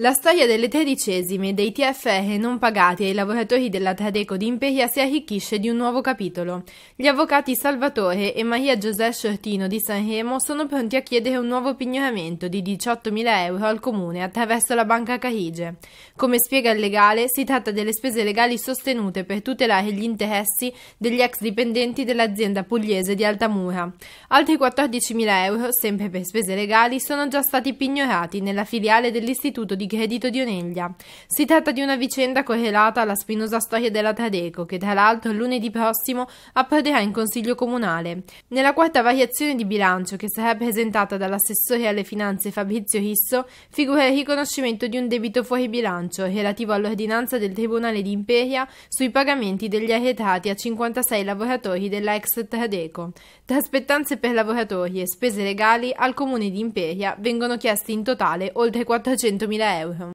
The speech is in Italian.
La storia delle tredicesime dei TFR non pagati ai lavoratori della Tradeco di Imperia si arricchisce di un nuovo capitolo. Gli avvocati Salvatore e Maria Giuseppe Sciortino di Sanremo sono pronti a chiedere un nuovo pignoramento di 18.000 euro al comune attraverso la Banca Carige. Come spiega il legale, si tratta delle spese legali sostenute per tutelare gli interessi degli ex dipendenti dell'azienda pugliese di Altamura. Altri 14.000 euro, sempre per spese legali, sono già stati pignorati nella filiale dell'Istituto di di Chedito di Oneglia. Si tratta di una vicenda correlata alla spinosa storia della Tradeco, che tra l'altro lunedì prossimo approderà in Consiglio Comunale. Nella quarta variazione di bilancio, che sarà presentata dall'assessore alle finanze Fabrizio Risso, figura il riconoscimento di un debito fuori bilancio relativo all'ordinanza del Tribunale di Imperia sui pagamenti degli arretrati a 56 lavoratori della ex Tradeco. Tra spettanze per lavoratori e spese legali al Comune di Imperia vengono chiesti in totale oltre 400.000 euro. with him.